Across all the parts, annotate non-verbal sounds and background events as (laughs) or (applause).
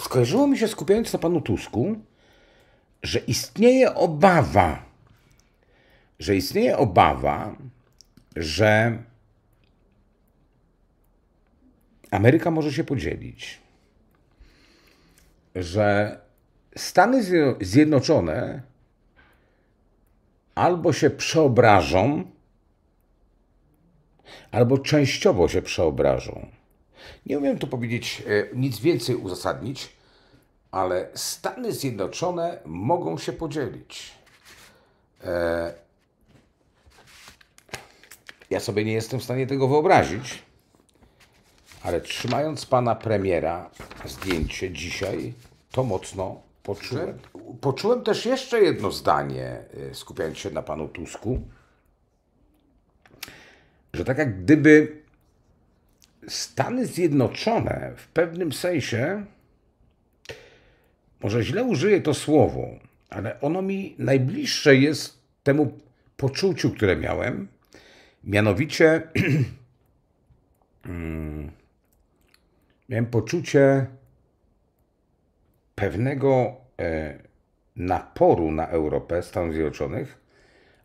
skojarzyło mi się, skupiając na panu Tusku, że istnieje obawa, że istnieje obawa, że Ameryka może się podzielić, że Stany Zjednoczone albo się przeobrażą, albo częściowo się przeobrażą. Nie umiem tu powiedzieć e, nic więcej uzasadnić, ale Stany Zjednoczone mogą się podzielić. E, ja sobie nie jestem w stanie tego wyobrazić, ale trzymając pana premiera zdjęcie dzisiaj, to mocno poczułem. Poczułem też jeszcze jedno zdanie, e, skupiając się na panu Tusku, że tak jak gdyby Stany Zjednoczone w pewnym sensie, może źle użyję to słowo, ale ono mi najbliższe jest temu poczuciu, które miałem, mianowicie (clears throat) mm, miałem poczucie pewnego e, naporu na Europę Stanów Zjednoczonych,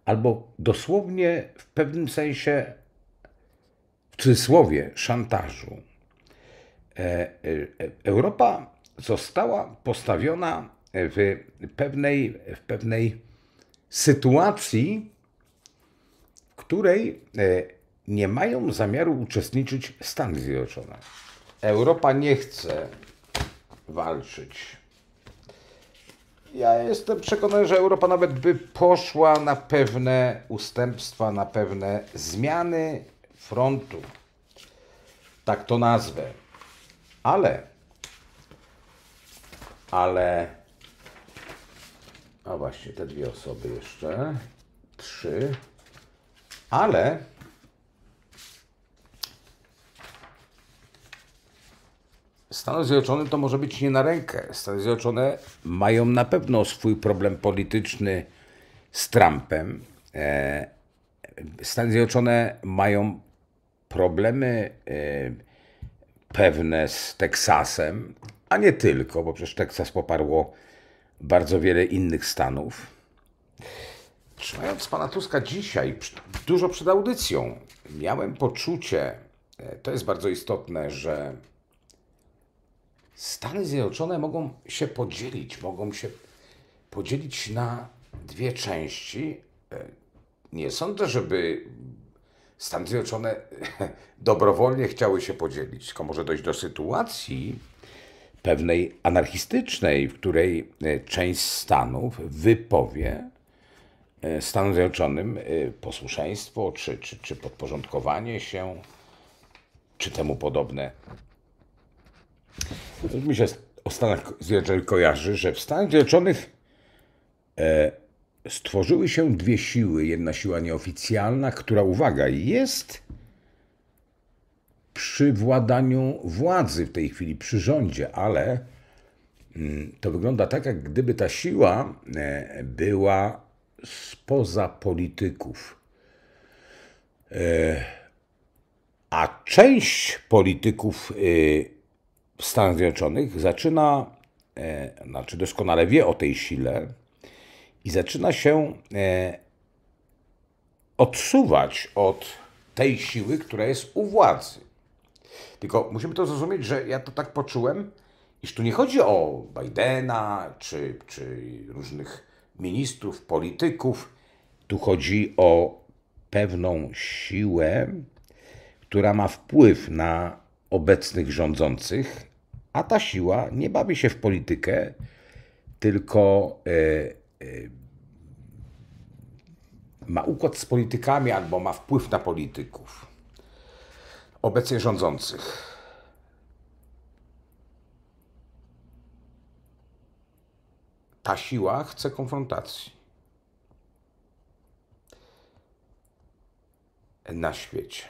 albo dosłownie w pewnym sensie cudzysłowie szantażu, e, e, Europa została postawiona w pewnej, w pewnej sytuacji, w której e, nie mają zamiaru uczestniczyć Stany Zjednoczone. Europa nie chce walczyć. Ja jestem przekonany, że Europa nawet by poszła na pewne ustępstwa, na pewne zmiany frontu. Tak to nazwę. Ale, ale, a właśnie te dwie osoby jeszcze, trzy, ale Stany Zjednoczone to może być nie na rękę. Stany Zjednoczone mają na pewno swój problem polityczny z Trumpem. E, Stany Zjednoczone mają problemy y, pewne z Teksasem, a nie tylko, bo przecież Teksas poparło bardzo wiele innych stanów. Trzymając pana Tuska dzisiaj, dużo przed audycją, miałem poczucie, e, to jest bardzo istotne, że Stany Zjednoczone mogą się podzielić, mogą się podzielić na dwie części. E, nie sądzę, żeby Stany Zjednoczone (laughs) dobrowolnie chciały się podzielić, tylko może dojść do sytuacji pewnej anarchistycznej, w której e, część Stanów wypowie e, Stanom Zjednoczonym e, posłuszeństwo, czy, czy, czy podporządkowanie się, czy temu podobne. Mi się o Stanach Zjednoczonych kojarzy, że w Stanach Zjednoczonych stworzyły się dwie siły. Jedna siła nieoficjalna, która, uwaga, jest przy władaniu władzy w tej chwili, przy rządzie, ale mm, to wygląda tak, jak gdyby ta siła e, była spoza polityków. E, a część polityków y, w Stanach Zjednoczonych zaczyna, e, znaczy doskonale wie o tej sile, i zaczyna się e, odsuwać od tej siły, która jest u władzy. Tylko musimy to zrozumieć, że ja to tak poczułem, iż tu nie chodzi o Bidena czy, czy różnych ministrów, polityków. Tu chodzi o pewną siłę, która ma wpływ na obecnych rządzących, a ta siła nie bawi się w politykę, tylko. Yy, Y, ma układ z politykami albo ma wpływ na polityków obecnie rządzących. Ta siła chce konfrontacji na świecie.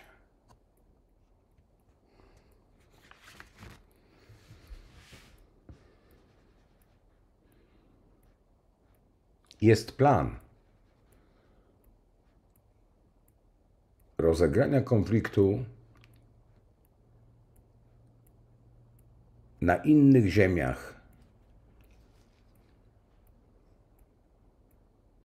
Jest plan rozegrania konfliktu na innych ziemiach